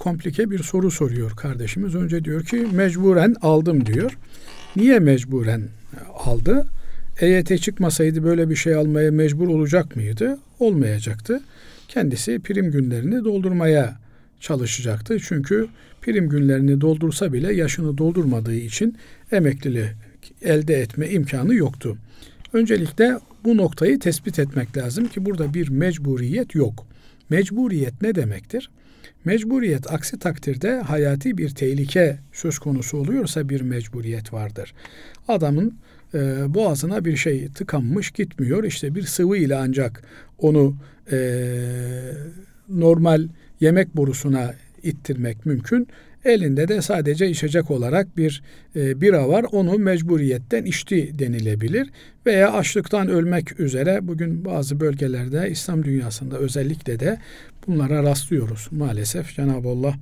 komplike bir soru soruyor kardeşimiz. Önce diyor ki mecburen aldım diyor. Niye mecburen aldı? EYT çıkmasaydı böyle bir şey almaya mecbur olacak mıydı? Olmayacaktı. Kendisi prim günlerini doldurmaya çalışacaktı. Çünkü prim günlerini doldursa bile yaşını doldurmadığı için emekliliği elde etme imkanı yoktu. Öncelikle bu noktayı tespit etmek lazım ki burada bir mecburiyet yok. Mecburiyet ne demektir? Mecburiyet aksi takdirde hayati bir tehlike söz konusu oluyorsa bir mecburiyet vardır. Adamın e, boğazına bir şey tıkanmış gitmiyor. İşte bir sıvı ile ancak onu e, normal yemek borusuna ittirmek mümkün. Elinde de sadece içecek olarak bir e, bira var. Onu mecburiyetten içti denilebilir. Veya açlıktan ölmek üzere bugün bazı bölgelerde İslam dünyasında özellikle de bunlara rastlıyoruz. Maalesef Cenab-ı Allah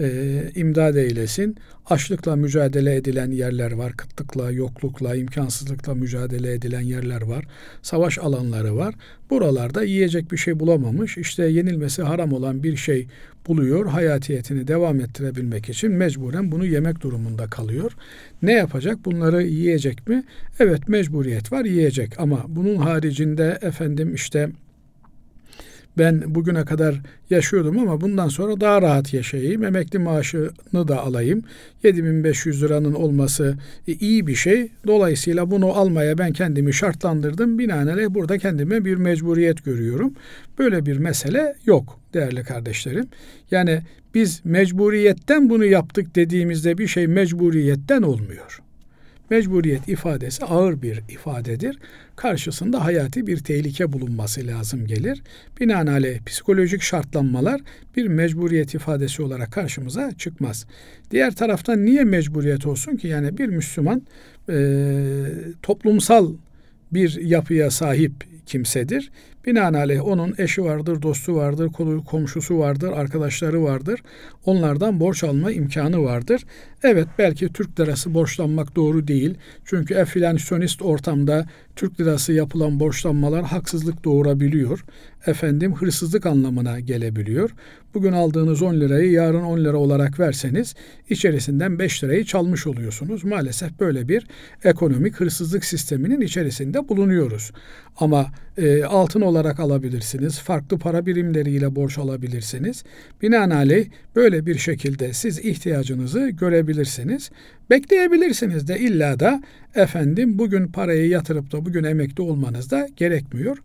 e, imdad eylesin. Açlıkla mücadele edilen yerler var. Kıtlıkla, yoklukla, imkansızlıkla mücadele edilen yerler var. Savaş alanları var. Buralarda yiyecek bir şey bulamamış. işte yenilmesi haram olan bir şey buluyor. Hayatiyetini devam ettirebilmek için mecburen bunu yemek durumunda kalıyor. Ne yapacak? Bunları yiyecek mi? Evet mecburiyet var yiyecek ama bunun haricinde efendim işte ben bugüne kadar yaşıyordum ama bundan sonra daha rahat yaşayayım. Emekli maaşını da alayım. 7500 liranın olması e, iyi bir şey. Dolayısıyla bunu almaya ben kendimi şartlandırdım. Binaenaleyh burada kendime bir mecburiyet görüyorum. Böyle bir mesele yok değerli kardeşlerim. Yani biz mecburiyetten bunu yaptık dediğimizde bir şey mecburiyetten olmuyor. Mecburiyet ifadesi ağır bir ifadedir. Karşısında hayati bir tehlike bulunması lazım gelir. Binaenaleyh psikolojik şartlanmalar bir mecburiyet ifadesi olarak karşımıza çıkmaz. Diğer taraftan niye mecburiyet olsun ki? Yani bir Müslüman e, toplumsal bir yapıya sahip kimsedir. Binaenaleyh onun eşi vardır, dostu vardır, komşusu vardır, arkadaşları vardır. Onlardan borç alma imkanı vardır. Evet belki Türk lirası borçlanmak doğru değil. Çünkü enflasyonist ortamda Türk lirası yapılan borçlanmalar haksızlık doğurabiliyor. Efendim hırsızlık anlamına gelebiliyor. Bugün aldığınız 10 lirayı yarın 10 lira olarak verseniz içerisinden 5 lirayı çalmış oluyorsunuz. Maalesef böyle bir ekonomik hırsızlık sisteminin içerisinde bulunuyoruz. Ama e, altın olarak alabilirsiniz. Farklı para birimleriyle borç alabilirsiniz. Binaenaleyh böyle bir şekilde siz ihtiyacınızı görebilirsiniz bekleyebilirsiniz. Bekleyebilirsiniz de illa da efendim bugün parayı yatırıp da bugün emekli olmanız da gerekmiyor.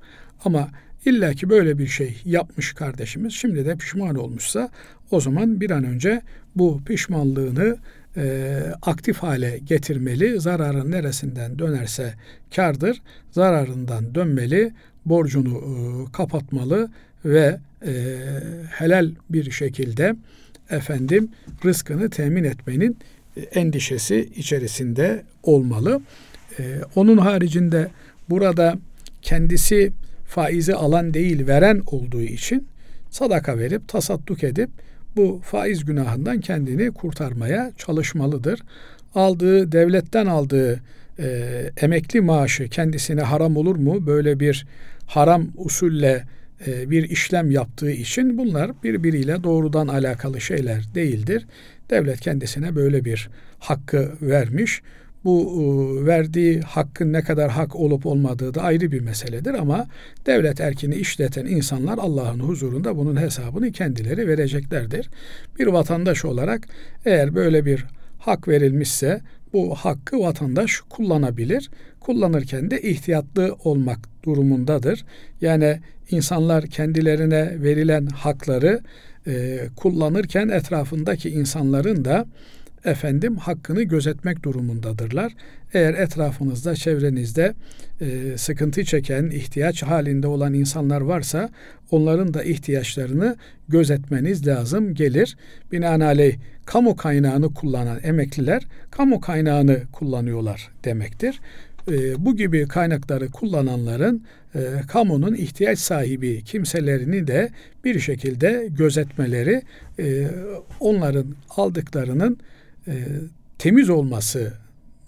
Ama illa ki böyle bir şey yapmış kardeşimiz şimdi de pişman olmuşsa o zaman bir an önce bu pişmanlığını e, aktif hale getirmeli. Zararın neresinden dönerse kardır. Zararından dönmeli, borcunu e, kapatmalı ve e, helal bir şekilde efendim rızkını temin etmenin e, endişesi içerisinde olmalı. Ee, onun haricinde burada kendisi faizi alan değil veren olduğu için sadaka verip tasadduk edip bu faiz günahından kendini kurtarmaya çalışmalıdır. Aldığı devletten aldığı e, emekli maaşı kendisine haram olur mu? Böyle bir haram usulle e, bir işlem yaptığı için bunlar birbiriyle doğrudan alakalı şeyler değildir. Devlet kendisine böyle bir hakkı vermiş. Bu e, verdiği hakkın ne kadar hak olup olmadığı da ayrı bir meseledir ama devlet erkini işleten insanlar Allah'ın huzurunda bunun hesabını kendileri vereceklerdir. Bir vatandaş olarak eğer böyle bir hak verilmişse bu hakkı vatandaş kullanabilir. Kullanırken de ihtiyatlı olmak durumundadır. Yani insanlar kendilerine verilen hakları e, kullanırken etrafındaki insanların da efendim hakkını gözetmek durumundadırlar. Eğer etrafınızda, çevrenizde e, sıkıntı çeken, ihtiyaç halinde olan insanlar varsa onların da ihtiyaçlarını gözetmeniz lazım gelir. Binaenaleyh kamu kaynağını kullanan emekliler kamu kaynağını kullanıyorlar demektir. E, bu gibi kaynakları kullananların e, kamunun ihtiyaç sahibi kimselerini de bir şekilde gözetmeleri e, onların aldıklarının e, temiz olması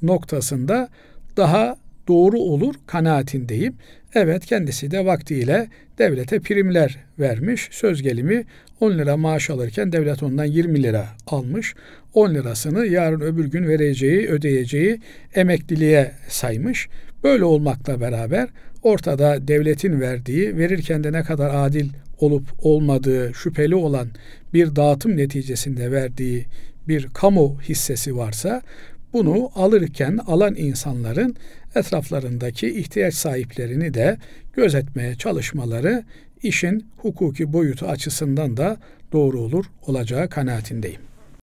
noktasında daha doğru olur kanaatindeyim. Evet kendisi de vaktiyle devlete primler vermiş. Söz gelimi 10 lira maaş alırken devlet ondan 20 lira almış. 10 lirasını yarın öbür gün vereceği, ödeyeceği emekliliğe saymış. Böyle olmakla beraber ortada devletin verdiği, verirken de ne kadar adil olup olmadığı şüpheli olan bir dağıtım neticesinde verdiği bir kamu hissesi varsa bunu alırken alan insanların etraflarındaki ihtiyaç sahiplerini de gözetmeye çalışmaları işin hukuki boyutu açısından da doğru olur olacağı kanaatindeyim.